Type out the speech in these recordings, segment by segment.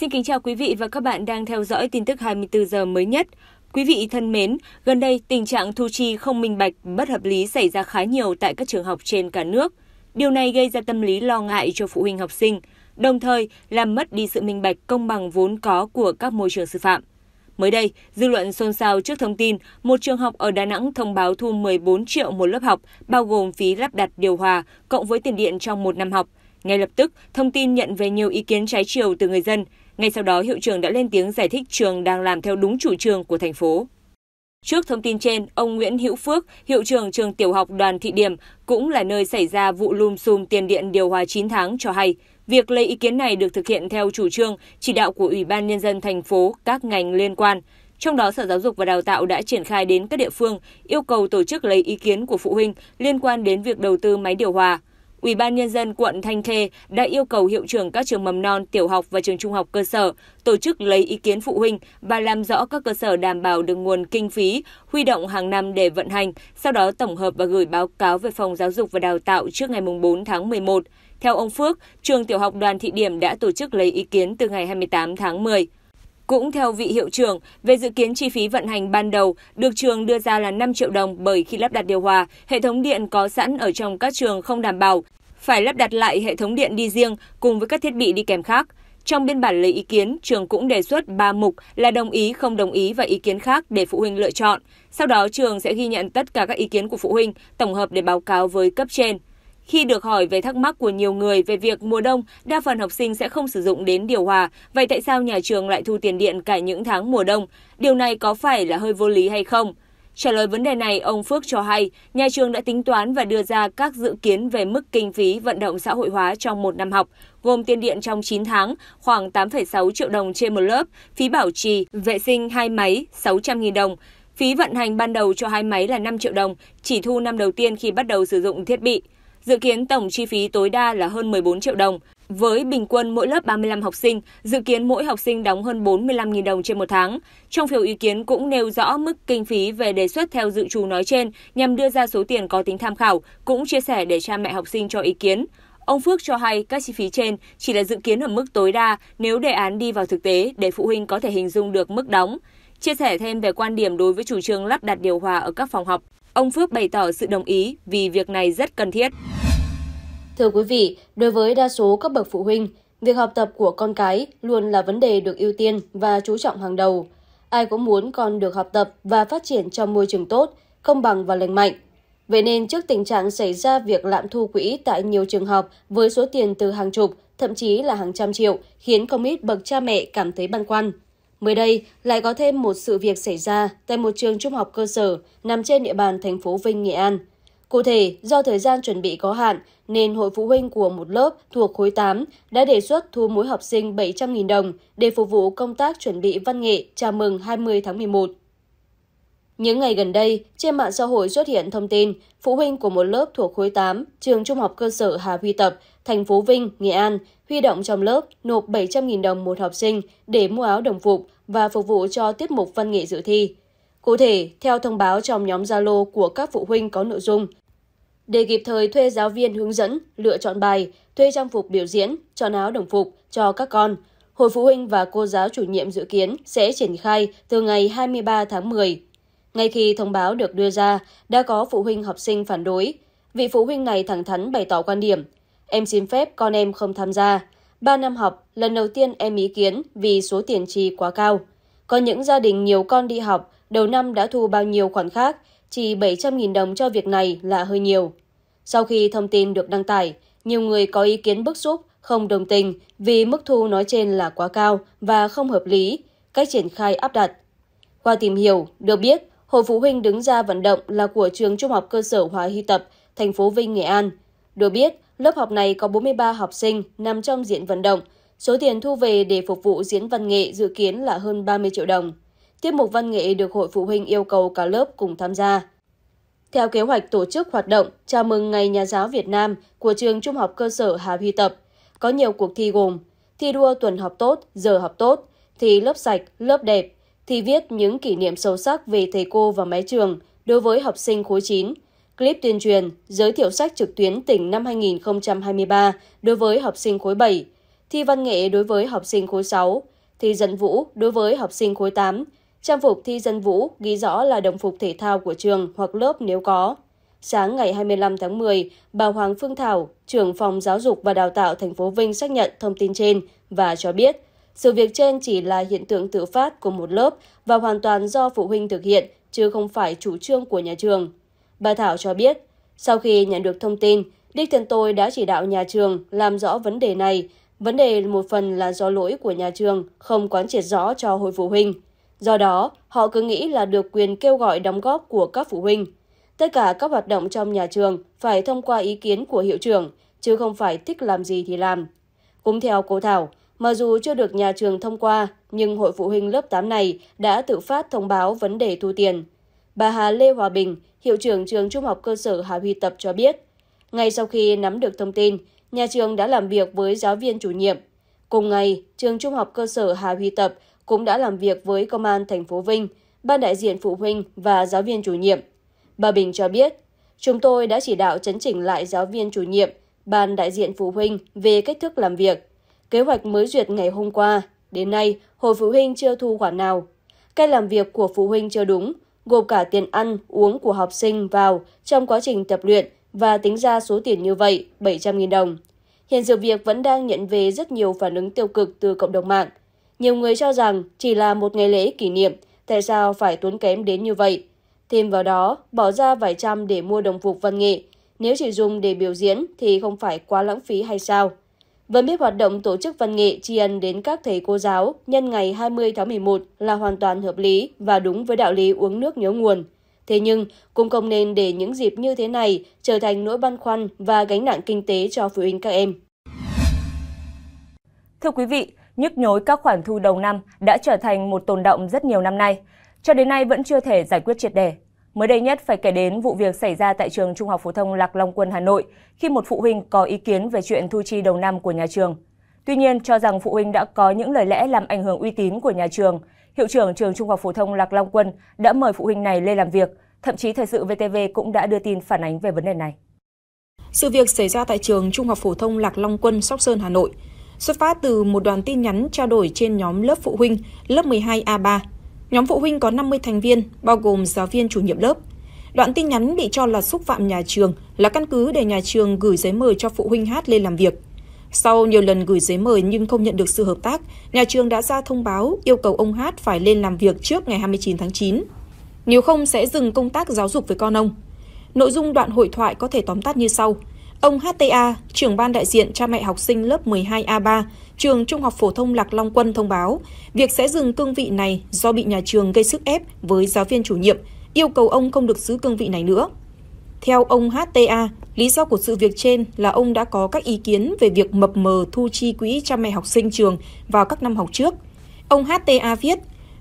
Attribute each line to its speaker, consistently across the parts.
Speaker 1: Xin kính chào quý vị và các bạn đang theo dõi tin tức 24 giờ mới nhất. Quý vị thân mến, gần đây tình trạng thu chi không minh bạch, bất hợp lý xảy ra khá nhiều tại các trường học trên cả nước. Điều này gây ra tâm lý lo ngại cho phụ huynh học sinh, đồng thời làm mất đi sự minh bạch công bằng vốn có của các môi trường sư phạm. Mới đây, dư luận xôn xao trước thông tin một trường học ở Đà Nẵng thông báo thu 14 triệu một lớp học, bao gồm phí lắp đặt điều hòa cộng với tiền điện trong một năm học. Ngay lập tức, thông tin nhận về nhiều ý kiến trái chiều từ người dân. Ngay sau đó, hiệu trưởng đã lên tiếng giải thích trường đang làm theo đúng chủ trương của thành phố. Trước thông tin trên, ông Nguyễn Hữu Phước, hiệu trưởng trường tiểu học Đoàn Thị Điểm, cũng là nơi xảy ra vụ lùm xùm tiền điện điều hòa 9 tháng cho hay, việc lấy ý kiến này được thực hiện theo chủ trương, chỉ đạo của Ủy ban Nhân dân thành phố, các ngành liên quan. Trong đó, Sở Giáo dục và Đào tạo đã triển khai đến các địa phương, yêu cầu tổ chức lấy ý kiến của phụ huynh liên quan đến việc đầu tư máy điều hòa, Ủy ban nhân dân quận Thanh Khê đã yêu cầu hiệu trưởng các trường mầm non, tiểu học và trường trung học cơ sở tổ chức lấy ý kiến phụ huynh và làm rõ các cơ sở đảm bảo được nguồn kinh phí huy động hàng năm để vận hành, sau đó tổng hợp và gửi báo cáo về phòng giáo dục và đào tạo trước ngày 4 tháng 11. Theo ông Phước, trường tiểu học Đoàn Thị Điểm đã tổ chức lấy ý kiến từ ngày 28 tháng 10. Cũng theo vị hiệu trưởng, về dự kiến chi phí vận hành ban đầu được trường đưa ra là 5 triệu đồng bởi khi lắp đặt điều hòa, hệ thống điện có sẵn ở trong các trường không đảm bảo, phải lắp đặt lại hệ thống điện đi riêng cùng với các thiết bị đi kèm khác. Trong biên bản lấy ý kiến, trường cũng đề xuất 3 mục là đồng ý, không đồng ý và ý kiến khác để phụ huynh lựa chọn. Sau đó trường sẽ ghi nhận tất cả các ý kiến của phụ huynh, tổng hợp để báo cáo với cấp trên. Khi được hỏi về thắc mắc của nhiều người về việc mùa đông, đa phần học sinh sẽ không sử dụng đến điều hòa, vậy tại sao nhà trường lại thu tiền điện cả những tháng mùa đông? Điều này có phải là hơi vô lý hay không? Trả lời vấn đề này, ông Phước cho hay, nhà trường đã tính toán và đưa ra các dự kiến về mức kinh phí vận động xã hội hóa trong một năm học, gồm tiền điện trong 9 tháng, khoảng 8,6 triệu đồng trên một lớp, phí bảo trì, vệ sinh hai máy, 600.000 đồng, Phí vận hành ban đầu cho hai máy là 5 triệu đồng, chỉ thu năm đầu tiên khi bắt đầu sử dụng thiết bị. Dự kiến tổng chi phí tối đa là hơn 14 triệu đồng. Với bình quân mỗi lớp 35 học sinh, dự kiến mỗi học sinh đóng hơn 45.000 đồng trên một tháng. Trong phiếu ý kiến cũng nêu rõ mức kinh phí về đề xuất theo dự trù nói trên nhằm đưa ra số tiền có tính tham khảo, cũng chia sẻ để cha mẹ học sinh cho ý kiến. Ông Phước cho hay các chi phí trên chỉ là dự kiến ở mức tối đa nếu đề án đi vào thực tế để phụ huynh có thể hình dung được mức đóng. Chia sẻ thêm về quan điểm đối với chủ trương lắp đặt điều hòa ở các phòng học, Ông Phước bày tỏ sự đồng ý vì việc này rất cần thiết. Thưa quý vị, đối
Speaker 2: với đa số các bậc phụ huynh, việc học tập của con cái luôn là vấn đề được ưu tiên và chú trọng hàng đầu. Ai cũng muốn con được học tập và phát triển trong môi trường tốt, công bằng và lành mạnh. Vậy nên trước tình trạng xảy ra việc lạm thu quỹ tại nhiều trường học với số tiền từ hàng chục, thậm chí là hàng trăm triệu, khiến không ít bậc cha mẹ cảm thấy băn khoăn. Mới đây, lại có thêm một sự việc xảy ra tại một trường trung học cơ sở nằm trên địa bàn thành phố Vinh, Nghệ An. Cụ thể, do thời gian chuẩn bị có hạn, nên hội phụ huynh của một lớp thuộc khối 8 đã đề xuất thu mỗi học sinh 700.000 đồng để phục vụ công tác chuẩn bị văn nghệ chào mừng 20 tháng 11. Những ngày gần đây, trên mạng xã hội xuất hiện thông tin phụ huynh của một lớp thuộc khối 8, trường trung học cơ sở Hà Huy Tập thành phố Vinh, Nghệ An huy động trong lớp nộp 700.000 đồng một học sinh để mua áo đồng phục và phục vụ cho tiết mục văn nghệ dự thi. Cụ thể, theo thông báo trong nhóm Zalo của các phụ huynh có nội dung, để kịp thời thuê giáo viên hướng dẫn, lựa chọn bài, thuê trang phục biểu diễn, chọn áo đồng phục cho các con. Hội phụ huynh và cô giáo chủ nhiệm dự kiến sẽ triển khai từ ngày 23 tháng 10. Ngay khi thông báo được đưa ra, đã có phụ huynh học sinh phản đối. Vị phụ huynh này thẳng thắn bày tỏ quan điểm Em xin phép con em không tham gia. Ba năm học, lần đầu tiên em ý kiến vì số tiền chi quá cao. Có những gia đình nhiều con đi học, đầu năm đã thu bao nhiêu khoản khác, chỉ 700.000 đồng cho việc này là hơi nhiều. Sau khi thông tin được đăng tải, nhiều người có ý kiến bức xúc, không đồng tình vì mức thu nói trên là quá cao và không hợp lý, cách triển khai áp đặt. Qua tìm hiểu, được biết, Hội Phụ Huynh đứng ra vận động là của trường Trung học cơ sở Hóa Hy Tập, thành phố Vinh, Nghệ An. Được biết, Lớp học này có 43 học sinh nằm trong diện vận động. Số tiền thu về để phục vụ diễn văn nghệ dự kiến là hơn 30 triệu đồng. Tiết mục văn nghệ được hội phụ huynh yêu cầu cả lớp cùng tham gia. Theo kế hoạch tổ chức hoạt động chào mừng Ngày Nhà giáo Việt Nam của trường Trung học cơ sở Hà Huy Tập, có nhiều cuộc thi gồm thi đua tuần học tốt, giờ học tốt, thi lớp sạch, lớp đẹp, thi viết những kỷ niệm sâu sắc về thầy cô và mái trường đối với học sinh khối 9, clip tuyên truyền giới thiệu sách trực tuyến tỉnh năm 2023 đối với học sinh khối 7, thi văn nghệ đối với học sinh khối 6, thi dân vũ đối với học sinh khối 8, trang phục thi dân vũ ghi rõ là đồng phục thể thao của trường hoặc lớp nếu có. Sáng ngày 25 tháng 10, bà Hoàng Phương Thảo, trưởng phòng giáo dục và đào tạo thành phố Vinh xác nhận thông tin trên và cho biết sự việc trên chỉ là hiện tượng tự phát của một lớp và hoàn toàn do phụ huynh thực hiện chứ không phải chủ trương của nhà trường. Bà Thảo cho biết, sau khi nhận được thông tin, đích thân tôi đã chỉ đạo nhà trường làm rõ vấn đề này. Vấn đề một phần là do lỗi của nhà trường không quán triệt rõ cho hội phụ huynh. Do đó, họ cứ nghĩ là được quyền kêu gọi đóng góp của các phụ huynh. Tất cả các hoạt động trong nhà trường phải thông qua ý kiến của hiệu trưởng, chứ không phải thích làm gì thì làm. Cũng theo cô Thảo, mặc dù chưa được nhà trường thông qua, nhưng hội phụ huynh lớp 8 này đã tự phát thông báo vấn đề thu tiền – Bà Hà Lê Hòa Bình, hiệu trưởng trường Trung học cơ sở Hà Huy Tập cho biết, ngay sau khi nắm được thông tin, nhà trường đã làm việc với giáo viên chủ nhiệm. Cùng ngày, trường Trung học cơ sở Hà Huy Tập cũng đã làm việc với công an thành phố Vinh, ban đại diện phụ huynh và giáo viên chủ nhiệm. Bà Bình cho biết, chúng tôi đã chỉ đạo chấn chỉnh lại giáo viên chủ nhiệm, ban đại diện phụ huynh về cách thức làm việc. Kế hoạch mới duyệt ngày hôm qua, đến nay hội phụ huynh chưa thu khoản nào. Cách làm việc của phụ huynh chưa đúng, gồm cả tiền ăn, uống của học sinh vào trong quá trình tập luyện và tính ra số tiền như vậy 700.000 đồng. Hiện sự việc vẫn đang nhận về rất nhiều phản ứng tiêu cực từ cộng đồng mạng. Nhiều người cho rằng chỉ là một ngày lễ kỷ niệm, tại sao phải tốn kém đến như vậy? Thêm vào đó, bỏ ra vài trăm để mua đồng phục văn nghệ, nếu chỉ dùng để biểu diễn thì không phải quá lãng phí hay sao? Vẫn biết hoạt động tổ chức văn nghệ tri ân đến các thầy cô giáo nhân ngày 20 tháng 11 là hoàn toàn hợp lý và đúng với đạo lý uống nước nhớ nguồn. Thế nhưng, cũng không nên để những dịp như thế này trở thành nỗi băn khoăn và gánh nặng kinh tế cho phụ huynh các em.
Speaker 1: Thưa quý vị, nhức nhối các khoản thu đầu năm đã trở thành một tồn động rất nhiều năm nay. Cho đến nay vẫn chưa thể giải quyết triệt đề. Mới đây nhất phải kể đến vụ việc xảy ra tại trường Trung học phổ thông Lạc Long Quân Hà Nội khi một phụ huynh có ý kiến về chuyện thu chi đầu năm của nhà trường. Tuy nhiên, cho rằng phụ huynh đã có những lời lẽ làm ảnh hưởng uy tín của nhà trường, hiệu trưởng trường Trung học phổ thông Lạc Long Quân đã mời phụ huynh này lên làm việc. Thậm chí thời sự VTV cũng đã đưa tin phản ánh về vấn đề này. Sự việc xảy ra tại trường Trung học phổ thông Lạc Long Quân,
Speaker 3: Sóc Sơn, Hà Nội. Xuất phát từ một đoàn tin nhắn trao đổi trên nhóm lớp phụ huynh lớp 12A3 Nhóm phụ huynh có 50 thành viên, bao gồm giáo viên chủ nhiệm lớp. Đoạn tin nhắn bị cho là xúc phạm nhà trường là căn cứ để nhà trường gửi giấy mời cho phụ huynh hát lên làm việc. Sau nhiều lần gửi giấy mời nhưng không nhận được sự hợp tác, nhà trường đã ra thông báo yêu cầu ông Hát phải lên làm việc trước ngày 29 tháng 9. Nếu không sẽ dừng công tác giáo dục với con ông. Nội dung đoạn hội thoại có thể tóm tắt như sau – Ông HTA, trưởng ban đại diện cha mẹ học sinh lớp 12A3, trường Trung học phổ thông Lạc Long Quân thông báo, việc sẽ dừng cương vị này do bị nhà trường gây sức ép với giáo viên chủ nhiệm, yêu cầu ông không được giữ cương vị này nữa. Theo ông HTA, lý do của sự việc trên là ông đã có các ý kiến về việc mập mờ thu chi quỹ cha mẹ học sinh trường vào các năm học trước. Ông HTA viết,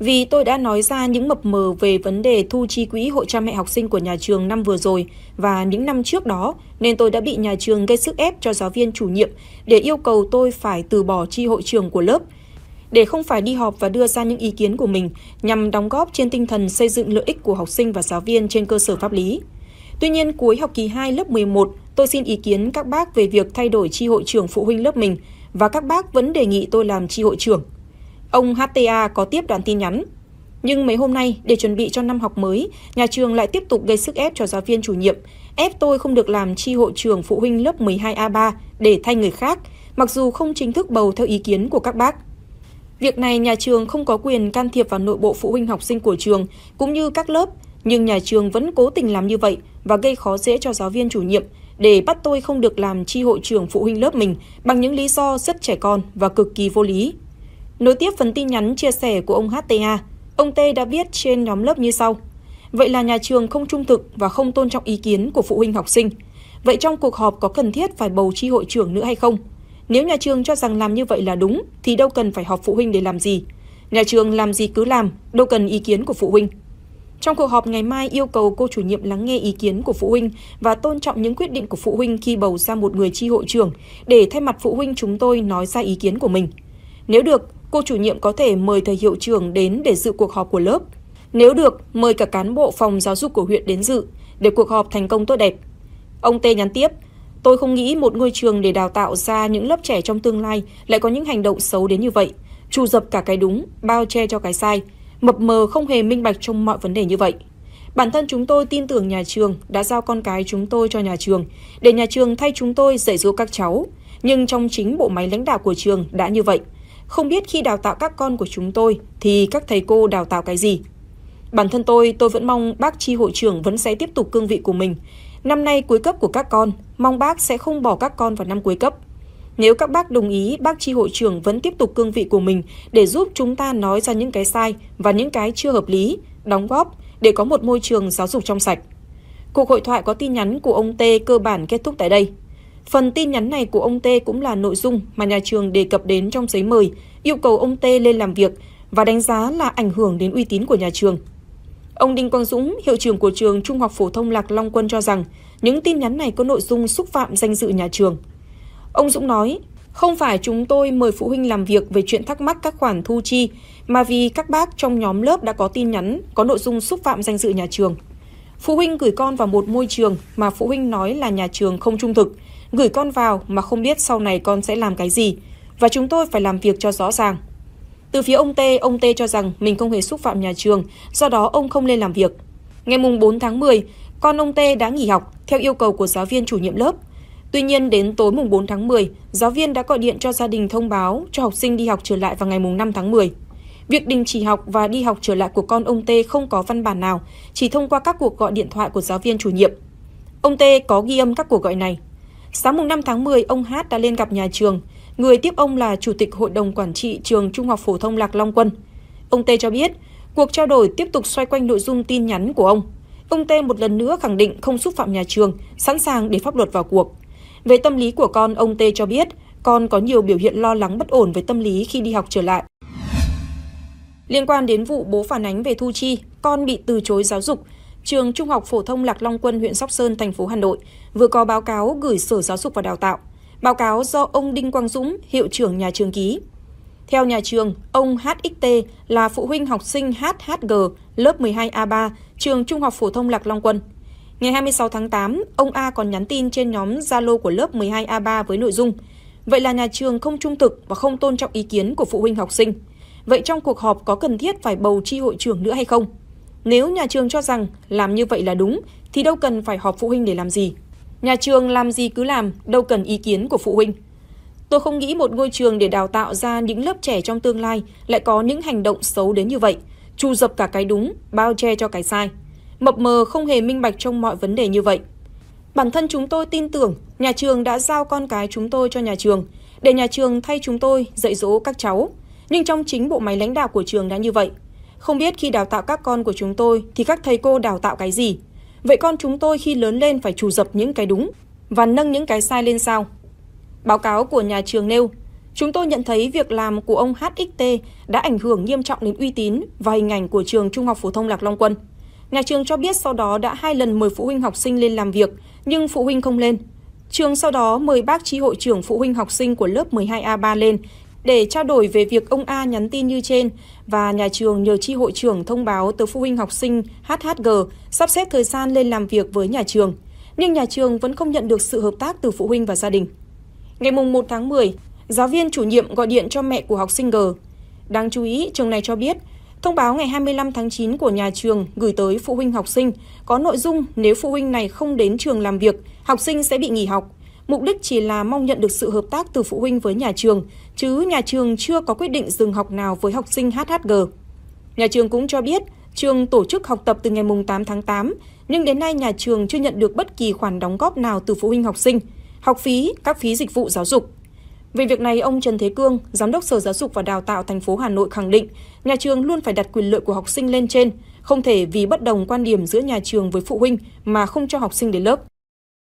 Speaker 3: vì tôi đã nói ra những mập mờ về vấn đề thu chi quỹ hội cha mẹ học sinh của nhà trường năm vừa rồi và những năm trước đó, nên tôi đã bị nhà trường gây sức ép cho giáo viên chủ nhiệm để yêu cầu tôi phải từ bỏ chi hội trường của lớp để không phải đi họp và đưa ra những ý kiến của mình nhằm đóng góp trên tinh thần xây dựng lợi ích của học sinh và giáo viên trên cơ sở pháp lý. Tuy nhiên, cuối học kỳ 2 lớp 11, tôi xin ý kiến các bác về việc thay đổi chi hội trưởng phụ huynh lớp mình và các bác vẫn đề nghị tôi làm chi hội trưởng. Ông HTA có tiếp đoàn tin nhắn. Nhưng mấy hôm nay, để chuẩn bị cho năm học mới, nhà trường lại tiếp tục gây sức ép cho giáo viên chủ nhiệm. Ép tôi không được làm tri hội trường phụ huynh lớp 12A3 để thay người khác, mặc dù không chính thức bầu theo ý kiến của các bác. Việc này nhà trường không có quyền can thiệp vào nội bộ phụ huynh học sinh của trường, cũng như các lớp, nhưng nhà trường vẫn cố tình làm như vậy và gây khó dễ cho giáo viên chủ nhiệm để bắt tôi không được làm tri hội trưởng phụ huynh lớp mình bằng những lý do rất trẻ con và cực kỳ vô lý. Nối tiếp phần tin nhắn chia sẻ của ông HTA, ông T đã viết trên nhóm lớp như sau. Vậy là nhà trường không trung thực và không tôn trọng ý kiến của phụ huynh học sinh. Vậy trong cuộc họp có cần thiết phải bầu tri hội trưởng nữa hay không? Nếu nhà trường cho rằng làm như vậy là đúng thì đâu cần phải họp phụ huynh để làm gì. Nhà trường làm gì cứ làm, đâu cần ý kiến của phụ huynh. Trong cuộc họp ngày mai yêu cầu cô chủ nhiệm lắng nghe ý kiến của phụ huynh và tôn trọng những quyết định của phụ huynh khi bầu ra một người tri hội trưởng để thay mặt phụ huynh chúng tôi nói ra ý kiến của mình. Nếu được, cô chủ nhiệm có thể mời thầy hiệu trưởng đến để dự cuộc họp của lớp. Nếu được, mời cả cán bộ phòng giáo dục của huyện đến dự để cuộc họp thành công tốt đẹp. Ông Tê nhắn tiếp, tôi không nghĩ một ngôi trường để đào tạo ra những lớp trẻ trong tương lai lại có những hành động xấu đến như vậy, trù dập cả cái đúng, bao che cho cái sai, mập mờ không hề minh bạch trong mọi vấn đề như vậy. Bản thân chúng tôi tin tưởng nhà trường đã giao con cái chúng tôi cho nhà trường, để nhà trường thay chúng tôi dạy dỗ các cháu. Nhưng trong chính bộ máy lãnh đạo của trường đã như vậy, không biết khi đào tạo các con của chúng tôi thì các thầy cô đào tạo cái gì. Bản thân tôi, tôi vẫn mong bác tri hội trưởng vẫn sẽ tiếp tục cương vị của mình. Năm nay cuối cấp của các con, mong bác sẽ không bỏ các con vào năm cuối cấp. Nếu các bác đồng ý, bác tri hội trưởng vẫn tiếp tục cương vị của mình để giúp chúng ta nói ra những cái sai và những cái chưa hợp lý, đóng góp để có một môi trường giáo dục trong sạch. Cuộc hội thoại có tin nhắn của ông T cơ bản kết thúc tại đây. Phần tin nhắn này của ông T cũng là nội dung mà nhà trường đề cập đến trong giấy mời, yêu cầu ông T lên làm việc và đánh giá là ảnh hưởng đến uy tín của nhà trường. Ông Đinh Quang Dũng, hiệu trưởng của trường Trung học phổ thông Lạc Long Quân cho rằng những tin nhắn này có nội dung xúc phạm danh dự nhà trường. Ông Dũng nói, không phải chúng tôi mời phụ huynh làm việc về chuyện thắc mắc các khoản thu chi, mà vì các bác trong nhóm lớp đã có tin nhắn có nội dung xúc phạm danh dự nhà trường. Phụ huynh gửi con vào một môi trường mà phụ huynh nói là nhà trường không trung thực – gửi con vào mà không biết sau này con sẽ làm cái gì và chúng tôi phải làm việc cho rõ ràng. Từ phía ông T, ông T cho rằng mình không hề xúc phạm nhà trường, do đó ông không lên làm việc. Ngày mùng 4 tháng 10, con ông T đã nghỉ học theo yêu cầu của giáo viên chủ nhiệm lớp. Tuy nhiên đến tối mùng 4 tháng 10, giáo viên đã gọi điện cho gia đình thông báo cho học sinh đi học trở lại vào ngày mùng 5 tháng 10. Việc đình chỉ học và đi học trở lại của con ông T không có văn bản nào, chỉ thông qua các cuộc gọi điện thoại của giáo viên chủ nhiệm. Ông T có ghi âm các cuộc gọi này Sáng 5 tháng 10, ông Hát đã lên gặp nhà trường. Người tiếp ông là Chủ tịch Hội đồng Quản trị Trường Trung học Phổ thông Lạc Long Quân. Ông Tê cho biết, cuộc trao đổi tiếp tục xoay quanh nội dung tin nhắn của ông. Ông Tê một lần nữa khẳng định không xúc phạm nhà trường, sẵn sàng để pháp luật vào cuộc. Về tâm lý của con, ông Tê cho biết, con có nhiều biểu hiện lo lắng bất ổn về tâm lý khi đi học trở lại. Liên quan đến vụ bố phản ánh về Thu Chi, con bị từ chối giáo dục, trường Trung học phổ thông Lạc Long Quân huyện Sóc Sơn thành phố Hà Nội vừa có báo cáo gửi Sở Giáo dục và Đào tạo. Báo cáo do ông Đinh Quang Dũng, hiệu trưởng nhà trường ký. Theo nhà trường, ông HXT là phụ huynh học sinh HHG lớp 12A3, trường Trung học phổ thông Lạc Long Quân. Ngày 26 tháng 8, ông A còn nhắn tin trên nhóm Zalo của lớp 12A3 với nội dung: "Vậy là nhà trường không trung thực và không tôn trọng ý kiến của phụ huynh học sinh. Vậy trong cuộc họp có cần thiết phải bầu tri hội trưởng nữa hay không?" Nếu nhà trường cho rằng làm như vậy là đúng thì đâu cần phải họp phụ huynh để làm gì. Nhà trường làm gì cứ làm, đâu cần ý kiến của phụ huynh. Tôi không nghĩ một ngôi trường để đào tạo ra những lớp trẻ trong tương lai lại có những hành động xấu đến như vậy, chu dập cả cái đúng, bao che cho cái sai. Mập mờ không hề minh bạch trong mọi vấn đề như vậy. Bản thân chúng tôi tin tưởng nhà trường đã giao con cái chúng tôi cho nhà trường, để nhà trường thay chúng tôi dạy dỗ các cháu. Nhưng trong chính bộ máy lãnh đạo của trường đã như vậy, không biết khi đào tạo các con của chúng tôi thì các thầy cô đào tạo cái gì? Vậy con chúng tôi khi lớn lên phải trù dập những cái đúng và nâng những cái sai lên sao? Báo cáo của nhà trường nêu, chúng tôi nhận thấy việc làm của ông HXT đã ảnh hưởng nghiêm trọng đến uy tín và hình ảnh của trường Trung học phổ thông Lạc Long Quân. Nhà trường cho biết sau đó đã hai lần mời phụ huynh học sinh lên làm việc, nhưng phụ huynh không lên. Trường sau đó mời bác tri hội trưởng phụ huynh học sinh của lớp 12A3 lên để trao đổi về việc ông A nhắn tin như trên và nhà trường nhờ chi hội trưởng thông báo tới phụ huynh học sinh HHG sắp xếp thời gian lên làm việc với nhà trường, nhưng nhà trường vẫn không nhận được sự hợp tác từ phụ huynh và gia đình. Ngày 1 tháng 10, giáo viên chủ nhiệm gọi điện cho mẹ của học sinh G. Đáng chú ý, trường này cho biết, thông báo ngày 25 tháng 9 của nhà trường gửi tới phụ huynh học sinh có nội dung nếu phụ huynh này không đến trường làm việc, học sinh sẽ bị nghỉ học. Mục đích chỉ là mong nhận được sự hợp tác từ phụ huynh với nhà trường, chứ nhà trường chưa có quyết định dừng học nào với học sinh HHG. Nhà trường cũng cho biết, trường tổ chức học tập từ ngày 8 tháng 8, nhưng đến nay nhà trường chưa nhận được bất kỳ khoản đóng góp nào từ phụ huynh học sinh, học phí, các phí dịch vụ giáo dục. Về việc này, ông Trần Thế Cương, Giám đốc Sở Giáo dục và Đào tạo thành phố Hà Nội khẳng định, nhà trường luôn phải đặt quyền lợi của học sinh lên trên, không thể vì bất đồng quan điểm giữa nhà trường với phụ huynh mà không cho học sinh đến lớp.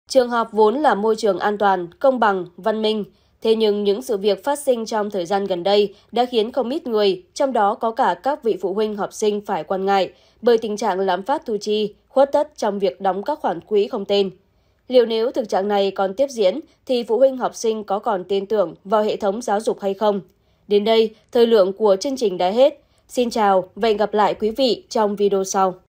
Speaker 2: Trường học vốn là môi trường an toàn, công bằng, văn minh, thế nhưng những sự việc phát sinh trong thời gian gần đây đã khiến không ít người, trong đó có cả các vị phụ huynh học sinh phải quan ngại bởi tình trạng lạm phát thu chi, khuất tất trong việc đóng các khoản quỹ không tên. Liệu nếu thực trạng này còn tiếp diễn thì phụ huynh học sinh có còn tin tưởng vào hệ thống giáo dục hay không? Đến đây, thời lượng của chương trình đã hết. Xin chào và hẹn gặp lại quý vị trong video sau.